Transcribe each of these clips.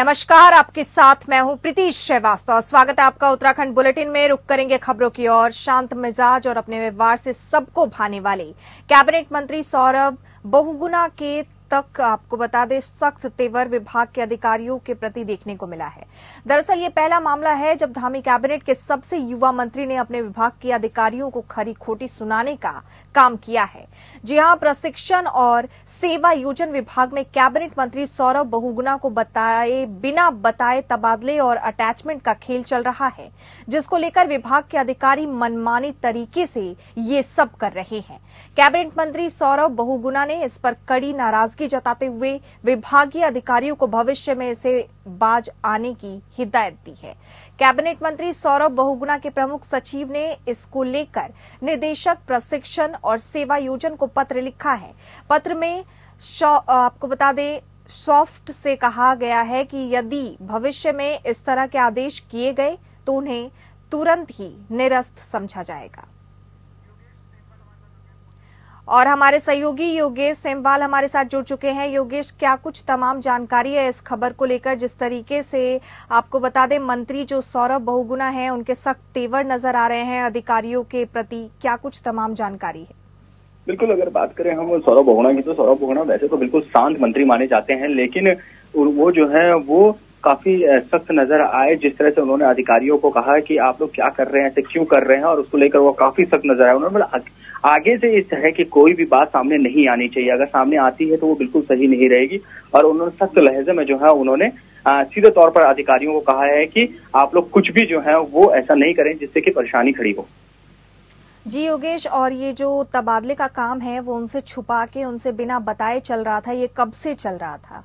नमस्कार आपके साथ मैं हूं प्रीतिश श्रीवास्तव स्वागत है आपका उत्तराखंड बुलेटिन में रुक करेंगे खबरों की ओर शांत मिजाज और अपने व्यवहार से सबको भाने वाले कैबिनेट मंत्री सौरभ बहुगुना के तक आपको बता दें सख्त तेवर विभाग के अधिकारियों के प्रति देखने को मिला है दरअसल ये पहला मामला है जब धामी कैबिनेट के सबसे युवा मंत्री ने अपने विभाग के अधिकारियों को खरी खोटी सुनाने का काम किया है जी हां प्रशिक्षण और सेवा योजन विभाग में कैबिनेट मंत्री सौरभ बहुगुना को बताए बिना बताए तबादले और अटैचमेंट का खेल चल रहा है जिसको लेकर विभाग के अधिकारी मनमानी तरीके से ये सब कर रहे हैं कैबिनेट मंत्री सौरभ बहुगुना ने इस पर कड़ी नाराजगी नाराजगी जताते हुए विभागीय अधिकारियों को भविष्य में इसे बाज आने की हिदायत दी है कैबिनेट मंत्री सौरभ बहुगुना के प्रमुख सचिव ने इसको लेकर निदेशक प्रशिक्षण और सेवा योजन को पत्र लिखा है पत्र में आपको बता दें सॉफ्ट से कहा गया है कि यदि भविष्य में इस तरह के आदेश किए गए तो उन्हें तुरंत ही निरस्त समझा जाएगा और हमारे सहयोगी योगेश सेमवाल हमारे साथ जुड़ चुके हैं योगेश क्या कुछ तमाम जानकारी है इस खबर को लेकर जिस तरीके से आपको बता दें मंत्री जो सौरभ बहुगुना है उनके सख्त तेवर नजर आ रहे हैं अधिकारियों के प्रति क्या कुछ तमाम जानकारी है बिल्कुल अगर बात करें हम सौरभ बहुगुणा की तो सौरभ बहुगुणा वैसे तो बिल्कुल शांत मंत्री माने जाते हैं लेकिन वो जो है वो काफी सख्त नजर आए जिस तरह से उन्होंने अधिकारियों को कहा कि आप लोग क्या कर रहे हैं ऐसे क्यों कर रहे हैं और उसको लेकर वो काफी सख्त नजर आए उन्होंने आगे से इस तरह की कोई भी बात सामने नहीं आनी चाहिए अगर सामने आती है तो वो बिल्कुल सही नहीं रहेगी और उन्होंने सख्त लहजे में जो है उन्होंने सीधे तौर पर अधिकारियों को कहा है कि आप लोग कुछ भी जो है वो ऐसा नहीं करें जिससे कि परेशानी खड़ी हो जी योगेश और ये जो तबादले का काम है वो उनसे छुपा के उनसे बिना बताए चल रहा था ये कब से चल रहा था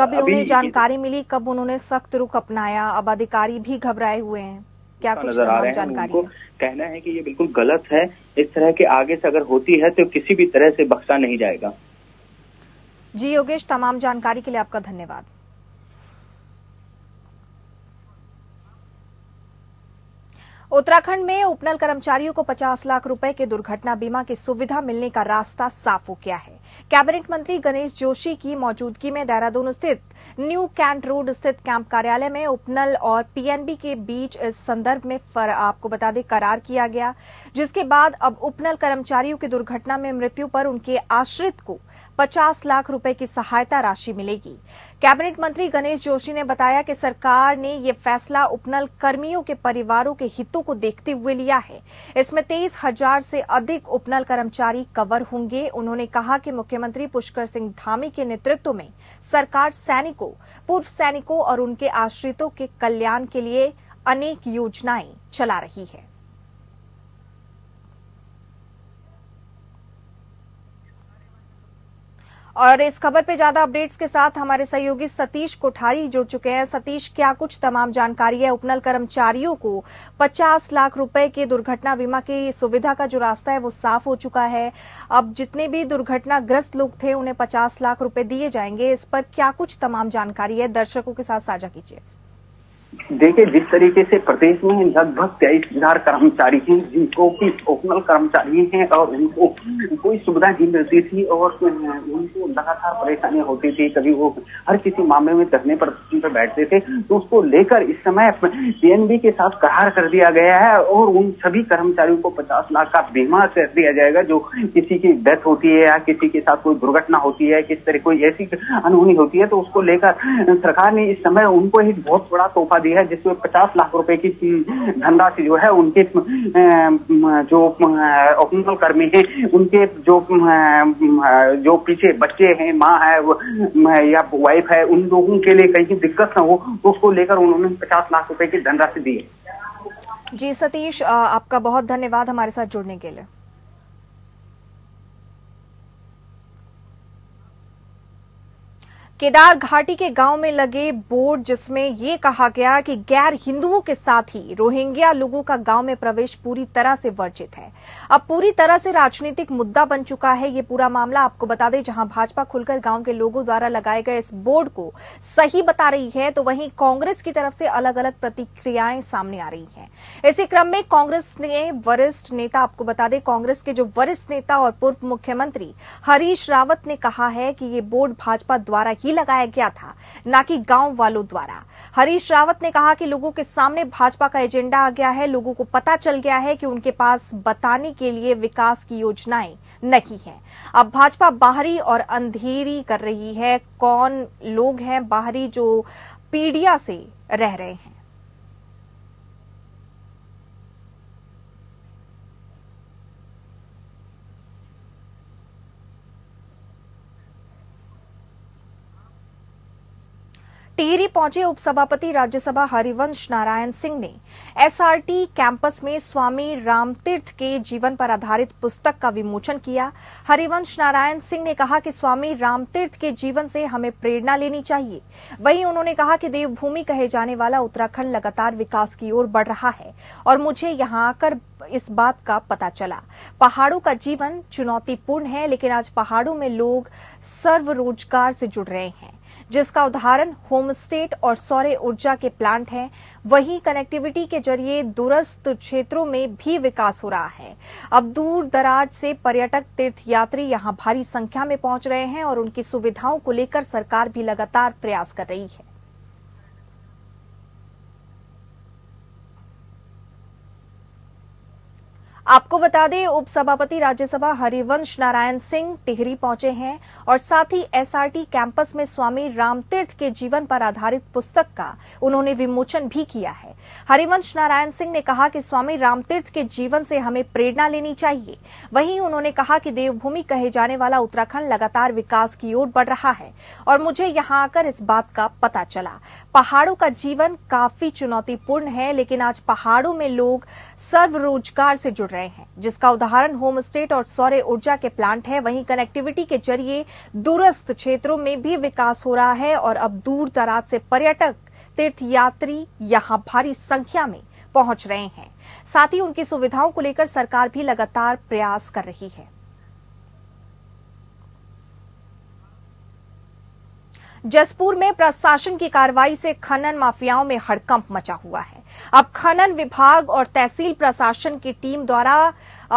कब उन्हें जानकारी मिली कब उन्होंने सख्त रुख अपनाया अब अधिकारी भी घबराए हुए हैं क्या कुछ नजर आ रहे हैं उनको कहना है कि ये बिल्कुल गलत है इस तरह के आगे से अगर होती है तो किसी भी तरह से बख्शा नहीं जाएगा जी योगेश तमाम जानकारी के लिए आपका धन्यवाद उत्तराखंड में उपनल कर्मचारियों को 50 लाख रुपए के दुर्घटना बीमा की सुविधा मिलने का रास्ता साफ हो गया है कैबिनेट मंत्री गणेश जोशी की मौजूदगी में देहरादून स्थित न्यू कैंट रोड स्थित कैंप कार्यालय में उपनल और पीएनबी के बीच इस संदर्भ में फर आपको बता दें करार किया गया जिसके बाद अब उपनल कर्मचारियों की दुर्घटना में मृत्यु पर उनके आश्रित को पचास लाख रुपए की सहायता राशि मिलेगी कैबिनेट मंत्री गणेश जोशी ने बताया कि सरकार ने यह फैसला उपनल कर्मियों के परिवारों के हितों को देखते हुए लिया है इसमें तेईस हजार से अधिक उपनल कर्मचारी कवर होंगे उन्होंने कहा कि मुख्यमंत्री पुष्कर सिंह धामी के नेतृत्व में सरकार सैनिकों पूर्व सैनिकों और उनके आश्रितों के कल्याण के लिए अनेक योजनाएं चला रही है और इस खबर पे ज्यादा अपडेट्स के साथ हमारे सहयोगी सतीश कोठारी जुड़ चुके हैं सतीश क्या कुछ तमाम जानकारी है उपनल कर्मचारियों को 50 लाख रुपए के दुर्घटना बीमा की सुविधा का जो रास्ता है वो साफ हो चुका है अब जितने भी दुर्घटनाग्रस्त लोग थे उन्हें पचास लाख रुपए दिए जाएंगे इस पर क्या कुछ तमाम जानकारी है दर्शकों के साथ साझा कीजिए देखिए जिस तरीके से प्रदेश में लगभग तेईस हजार कर्मचारी हैं जिनको की ओपनल कर्मचारी हैं और उनको कोई सुविधा नहीं मिलती थी और उनको लगातार परेशानी होती थी कभी वो हर किसी मामले में धरने पर पर बैठते थे तो उसको लेकर इस समय पीएनबी के साथ करार कर दिया गया है और उन सभी कर्मचारियों को पचास लाख का बीमा कर दिया जाएगा जो किसी की डेथ होती है या किसी के साथ कोई दुर्घटना होती है किस तरह कोई ऐसी अनहोनी होती है तो उसको लेकर सरकार ने इस समय उनको एक बहुत बड़ा तोहफा दी है जिसमें पचास लाख रुपए की हम्म, धनराशि जो है उनके जो ओपनल कर्मी हैं उनके जो जो पीछे बच्चे हैं माँ है या वाइफ है उन लोगों के लिए कहीं दिक्कत ना हो तो उसको लेकर उन्होंने पचास लाख रुपए की धनराशि दी है जी सतीश आपका बहुत धन्यवाद हमारे साथ जुड़ने के लिए केदार घाटी के गांव में लगे बोर्ड जिसमें ये कहा गया कि गैर हिंदुओं के साथ ही रोहिंग्या लोगों का गांव में प्रवेश पूरी तरह से वर्जित है अब पूरी तरह से राजनीतिक मुद्दा बन चुका है ये पूरा मामला आपको बता दें जहां भाजपा खुलकर गांव के लोगों द्वारा लगाए गए इस बोर्ड को सही बता रही है तो वहीं कांग्रेस की तरफ से अलग अलग प्रतिक्रियाएं सामने आ रही है इसी क्रम में कांग्रेस ने वरिष्ठ नेता आपको बता दें कांग्रेस के जो वरिष्ठ नेता और पूर्व मुख्यमंत्री हरीश रावत ने कहा है कि ये बोर्ड भाजपा द्वारा ही लगाया गया था न कि गांव वालों द्वारा हरीश रावत ने कहा कि लोगों के सामने भाजपा का एजेंडा आ गया है लोगों को पता चल गया है कि उनके पास बताने के लिए विकास की योजनाएं नहीं है अब भाजपा बाहरी और अंधेरी कर रही है कौन लोग हैं बाहरी जो पीड़िया से रह रहे हैं टिहरी पहुंचे उपसभापति राज्यसभा हरिवंश नारायण सिंह ने एसआरटी कैंपस में स्वामी रामतीर्थ के जीवन पर आधारित पुस्तक का विमोचन किया हरिवंश नारायण सिंह ने कहा कि स्वामी रामतीर्थ के जीवन से हमें प्रेरणा लेनी चाहिए वहीं उन्होंने कहा कि देवभूमि कहे जाने वाला उत्तराखंड लगातार विकास की ओर बढ़ रहा है और मुझे यहाँ आकर इस बात का पता चला पहाड़ों का जीवन चुनौतीपूर्ण है लेकिन आज पहाड़ों में लोग सर्व रोजगार से जुड़ रहे हैं जिसका उदाहरण होम स्टेट और सौर ऊर्जा के प्लांट हैं वहीं कनेक्टिविटी के जरिए दूरस्थ क्षेत्रों में भी विकास हो रहा है अब दूर दराज से पर्यटक तीर्थ यात्री यहां भारी संख्या में पहुंच रहे हैं और उनकी सुविधाओं को लेकर सरकार भी लगातार प्रयास कर रही है आपको बता दें उपसभापति राज्यसभा हरिवंश नारायण सिंह टिहरी पहुंचे हैं और साथ ही एसआरटी कैंपस में स्वामी रामतीर्थ के जीवन पर आधारित पुस्तक का उन्होंने विमोचन भी किया है हरिवंश नारायण सिंह ने कहा कि स्वामी रामतीर्थ के जीवन से हमें प्रेरणा लेनी चाहिए वहीं उन्होंने कहा कि देवभूमि कहे जाने वाला उत्तराखंड लगातार विकास की ओर बढ़ रहा है और मुझे यहाँ आकर इस बात का पता चला पहाड़ों का जीवन काफी चुनौतीपूर्ण है लेकिन आज पहाड़ों में लोग सर्व रोजगार से जुड़ रहे रहे हैं जिसका उदाहरण होम स्टेट और सौर्य ऊर्जा के प्लांट है वहीं कनेक्टिविटी के जरिए दूरस्थ क्षेत्रों में भी विकास हो रहा है और अब दूर दराज से पर्यटक तीर्थयात्री यहाँ भारी संख्या में पहुंच रहे हैं साथ ही उनकी सुविधाओं को लेकर सरकार भी लगातार प्रयास कर रही है जसपुर में प्रशासन की कार्रवाई से खनन माफियाओं में हड़कंप मचा हुआ है अब खनन विभाग और तहसील प्रशासन की टीम द्वारा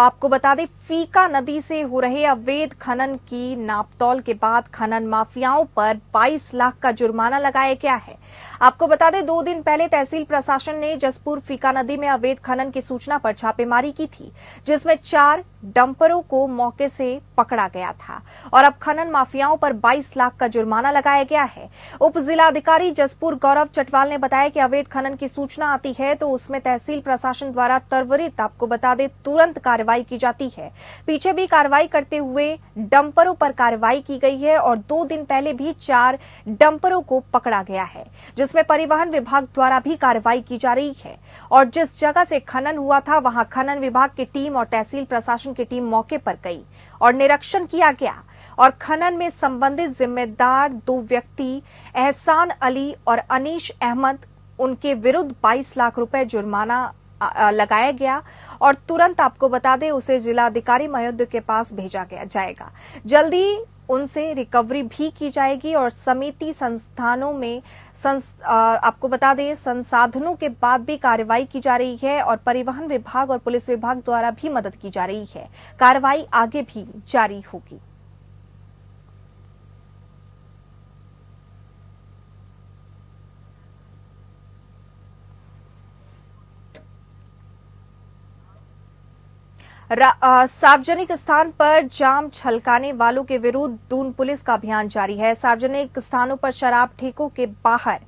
आपको बता दें फीका नदी से हो रहे अवैध खनन की नापतौल के बाद खनन माफियाओं पर 22 लाख का जुर्माना लगाया गया है आपको बता दें दो दिन पहले तहसील प्रशासन ने जसपुर फीका नदी में अवैध खनन की सूचना पर छापेमारी की थी जिसमें चार डंपरों को मौके से पकड़ा गया था और अब खनन माफियाओं पर 22 लाख का जुर्माना लगाया गया है उप जिलाधिकारी जसपुर गौरव चटवाल ने बताया कि अवैध खनन की सूचना आती है तो उसमें तहसील प्रशासन द्वारा त्वरित आपको बता दे तुरंत कार्रवाई की जाती है पीछे भी कार्रवाई करते हुए डंपरों पर कार्रवाई की गई है और दो दिन पहले भी चार डंपरों को पकड़ा गया है जिसमें परिवहन विभाग द्वारा भी कार्रवाई की जा रही है और जिस जगह से खनन हुआ था वहां खनन विभाग की टीम और तहसील प्रशासन की टीम मौके पर गई और निरीक्षण किया गया और खनन में संबंधित जिम्मेदार दो व्यक्ति एहसान अली और अनीश अहमद उनके विरुद्ध 22 लाख रुपए जुर्माना लगाया गया और तुरंत आपको बता दें उसे जिलाधिकारी मयोध्य के पास भेजा गया जाएगा जल्दी उनसे रिकवरी भी की जाएगी और समिति संस्थानों में संस, आ, आपको बता दें संसाधनों के बाद भी कार्रवाई की जा रही है और परिवहन विभाग और पुलिस विभाग द्वारा भी मदद की जा रही है कार्रवाई आगे भी जारी होगी सार्वजनिक स्थान पर जाम छलकाने वालों के विरुद्ध दून पुलिस का अभियान जारी है सार्वजनिक स्थानों पर शराब ठेकों के बाहर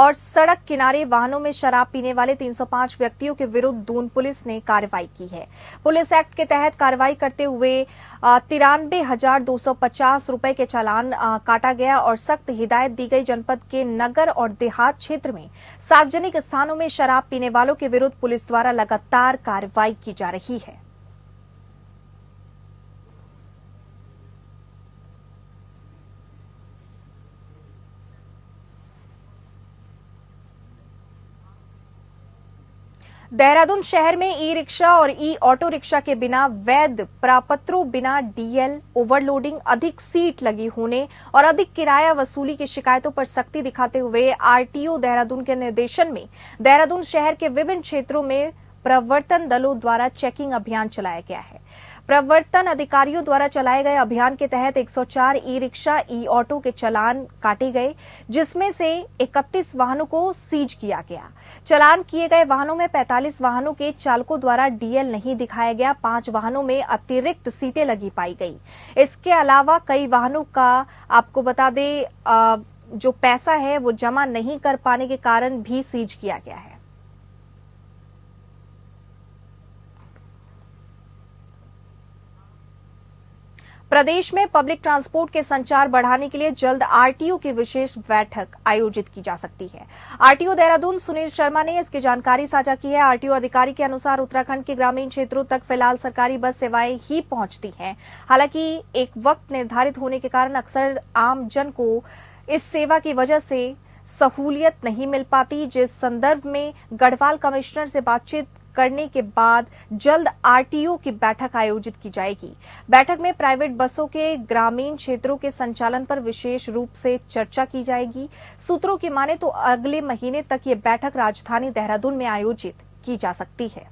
और सड़क किनारे वाहनों में शराब पीने वाले 305 व्यक्तियों के विरुद्ध दून पुलिस ने कार्रवाई की है पुलिस एक्ट के तहत कार्रवाई करते हुए तिरानबे हजार दो सौ पचास रूपये के चालान काटा गया और सख्त हिदायत दी गई जनपद के नगर और देहात क्षेत्र में सार्वजनिक स्थानों में शराब पीने वालों के विरुद्ध पुलिस द्वारा लगातार कार्रवाई की जा रही है देहरादून शहर में ई रिक्शा और ई ऑटो रिक्शा के बिना वैध प्रापत्रों बिना डीएल ओवरलोडिंग अधिक सीट लगी होने और अधिक किराया वसूली की शिकायतों पर सख्ती दिखाते हुए आरटीओ देहरादून के निर्देशन में देहरादून शहर के विभिन्न क्षेत्रों में प्रवर्तन दलों द्वारा चेकिंग अभियान चलाया गया है प्रवर्तन अधिकारियों द्वारा चलाए गए अभियान के तहत 104 ई रिक्शा ई ऑटो के चलान काटे गए जिसमें से 31 वाहनों को सीज किया गया चलान किए गए वाहनों में 45 वाहनों के चालकों द्वारा डीएल नहीं दिखाया गया पांच वाहनों में अतिरिक्त सीटें लगी पाई गई इसके अलावा कई वाहनों का आपको बता दें जो पैसा है वो जमा नहीं कर पाने के कारण भी सीज किया गया है प्रदेश में पब्लिक ट्रांसपोर्ट के संचार बढ़ाने के लिए जल्द आरटीओ की विशेष बैठक आयोजित की जा सकती है आरटीओ देहरादून सुनील शर्मा ने इसकी जानकारी साझा की है आरटीओ अधिकारी के अनुसार उत्तराखंड के ग्रामीण क्षेत्रों तक फिलहाल सरकारी बस सेवाएं ही पहुंचती हैं हालांकि एक वक्त निर्धारित होने के कारण अक्सर आमजन को इस सेवा की वजह से सहूलियत नहीं मिल पाती जिस संदर्भ में गढ़वाल कमिश्नर से बातचीत करने के बाद जल्द आरटीओ की बैठक आयोजित की जाएगी बैठक में प्राइवेट बसों के ग्रामीण क्षेत्रों के संचालन पर विशेष रूप से चर्चा की जाएगी सूत्रों की माने तो अगले महीने तक ये बैठक राजधानी देहरादून में आयोजित की जा सकती है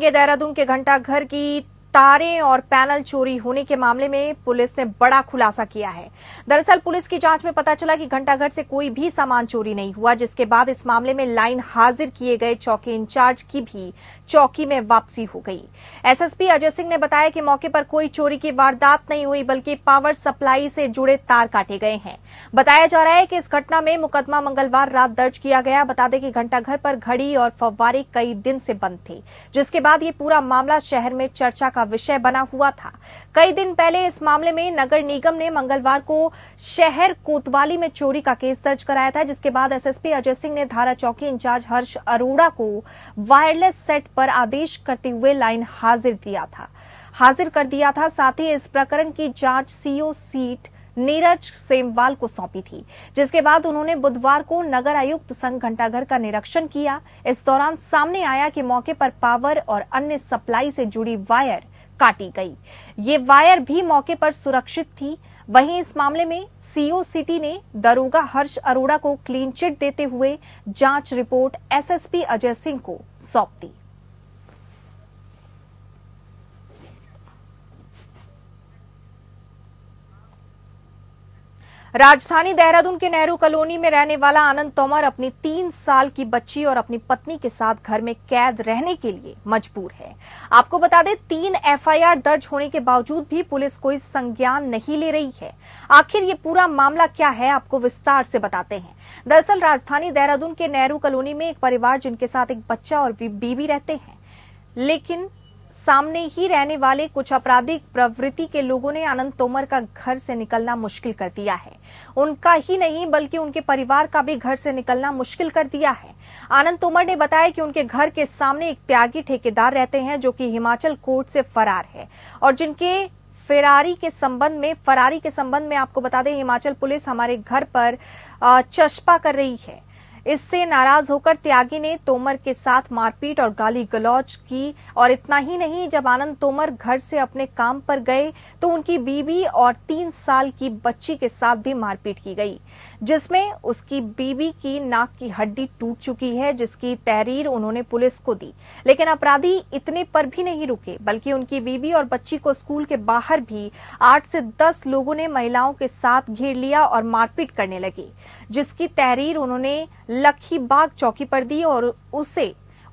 देहरादून के घंटाघर की तारे और पैनल चोरी होने के मामले में पुलिस ने बड़ा खुलासा किया है दरअसल पुलिस की जांच में पता चला कि घंटाघर से कोई भी सामान चोरी नहीं हुआ जिसके बाद इस मामले में लाइन हाजिर किए गए चौकी इंचार्ज की भी चौकी में वापसी हो गई एसएसपी अजय सिंह ने बताया कि मौके पर कोई चोरी की वारदात नहीं हुई बल्कि पावर सप्लाई से जुड़े तार काटे गए हैं बताया जा रहा है कि इस घटना में मुकदमा मंगलवार रात दर्ज किया गया बता दें कि घंटाघर पर घड़ी और फव्वारे कई दिन से बंद थे जिसके बाद ये पूरा मामला शहर में चर्चा का विषय बना हुआ था कई दिन पहले इस मामले में नगर निगम ने मंगलवार को शहर कोतवाली में चोरी का केस दर्ज कराया था जिसके बाद एसएसपी अजय सिंह ने धारा चौकी इंचार्ज हर्ष अरोड़ा को वायरलेस सेट पर आदेश करते हुए लाइन हाजिर दिया था हाजिर कर दिया था साथ ही इस प्रकरण की जांच सीओ सीट नीरज सेमवाल को सौंपी थी जिसके बाद उन्होंने बुधवार को नगर आयुक्त संघ घंटाघर का निरीक्षण किया इस दौरान सामने आया कि मौके पर पावर और अन्य सप्लाई से जुड़ी वायर काटी गई ये वायर भी मौके पर सुरक्षित थी वहीं इस मामले में सीओ सिटी ने दरोगा हर्ष अरोड़ा को क्लीन चिट देते हुए जांच रिपोर्ट एसएसपी अजय सिंह को सौंप दी राजधानी देहरादून के नेहरू कॉलोनी में रहने वाला आनंद तोमर अपनी तीन साल की बच्ची और अपनी पत्नी के साथ घर में कैद रहने के लिए मजबूर है आपको बता दें तीन एफआईआर दर्ज होने के बावजूद भी पुलिस कोई संज्ञान नहीं ले रही है आखिर ये पूरा मामला क्या है आपको विस्तार से बताते हैं दरअसल राजधानी देहरादून के नेहरू कॉलोनी में एक परिवार जिनके साथ एक बच्चा और बीबी रहते हैं लेकिन सामने ही रहने वाले कुछ आपराधिक प्रवृत्ति के लोगों ने आनंद तोमर का घर से निकलना मुश्किल कर दिया है उनका ही नहीं बल्कि उनके परिवार का भी घर से निकलना मुश्किल कर दिया है आनंद तोमर ने बताया कि उनके घर के सामने एक त्यागी ठेकेदार रहते हैं जो कि हिमाचल कोर्ट से फरार है और जिनके फरारी के संबंध में फरारी के संबंध में आपको बता दें हिमाचल पुलिस हमारे घर पर चस्पा कर रही है इससे नाराज होकर त्यागी ने तोमर के साथ मारपीट और गाली गलौज की और इतना ही नहीं जब आनंद तोमर घर से अपने काम पर गए तो उनकी बीबी और तीन साल की बच्ची के साथ भी मारपीट की गई जिसमें उसकी बीबी की नाक की हड्डी टूट चुकी है जिसकी तहरीर उन्होंने पुलिस को दी लेकिन अपराधी इतने पर भी नहीं रुके बल्कि उनकी बीबी और बच्ची को स्कूल के बाहर भी आठ से दस लोगों ने महिलाओं के साथ घेर लिया और मारपीट करने लगी जिसकी तहरीर उन्होंने लखी बाग चौकी पर दी और उसे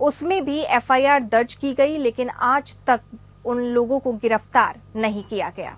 उसमें भी एफआईआर दर्ज की गई लेकिन आज तक उन लोगों को गिरफ्तार नहीं किया गया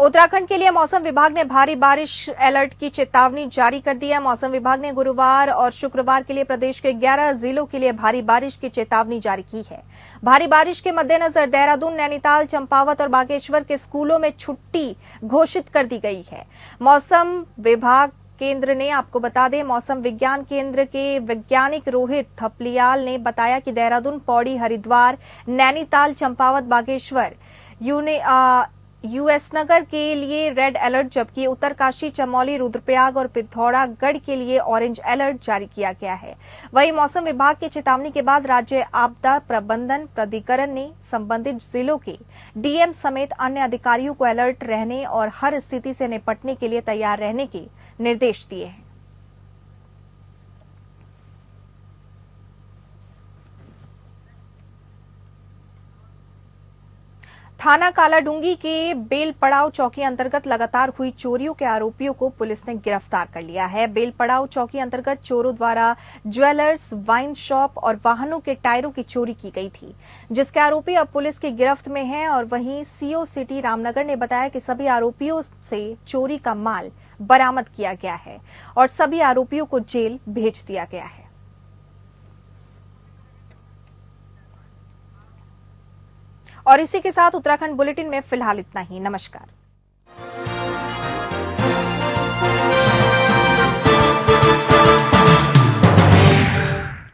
उत्तराखंड के लिए मौसम विभाग ने भारी बारिश अलर्ट की चेतावनी जारी कर दी है मौसम विभाग ने गुरुवार और शुक्रवार के लिए प्रदेश के 11 जिलों के लिए भारी बारिश की चेतावनी जारी की है भारी बारिश के मद्देनजर देहरादून नैनीताल चंपावत और बागेश्वर के स्कूलों में छुट्टी घोषित कर दी गई है मौसम विभाग केंद्र ने आपको बता दें मौसम विज्ञान केंद्र के वैज्ञानिक रोहित थपलियाल ने बताया कि देहरादून पौड़ी हरिद्वार नैनीताल चंपावत बागेश्वर यूनि यूएस नगर के लिए रेड अलर्ट जबकि उत्तरकाशी चमौली रुद्रप्रयाग और पिथौरागढ़ के लिए ऑरेंज अलर्ट जारी किया गया है वहीं मौसम विभाग की चेतावनी के बाद राज्य आपदा प्रबंधन प्राधिकरण ने संबंधित जिलों के डीएम समेत अन्य अधिकारियों को अलर्ट रहने और हर स्थिति से निपटने के लिए तैयार रहने के निर्देश दिए हैं थाना कालाडूंगी के बेल पड़ाव चौकी अंतर्गत लगातार हुई चोरियों के आरोपियों को पुलिस ने गिरफ्तार कर लिया है बेलपड़ाव चौकी अंतर्गत चोरों द्वारा ज्वेलर्स वाइन शॉप और वाहनों के टायरों की चोरी की गई थी जिसके आरोपी अब पुलिस की गिरफ्त में हैं और वहीं सीओ सिटी रामनगर ने बताया कि सभी आरोपियों से चोरी का माल बरामद किया गया है और सभी आरोपियों को जेल भेज दिया गया है और इसी के साथ उत्तराखंड बुलेटिन में फिलहाल इतना ही नमस्कार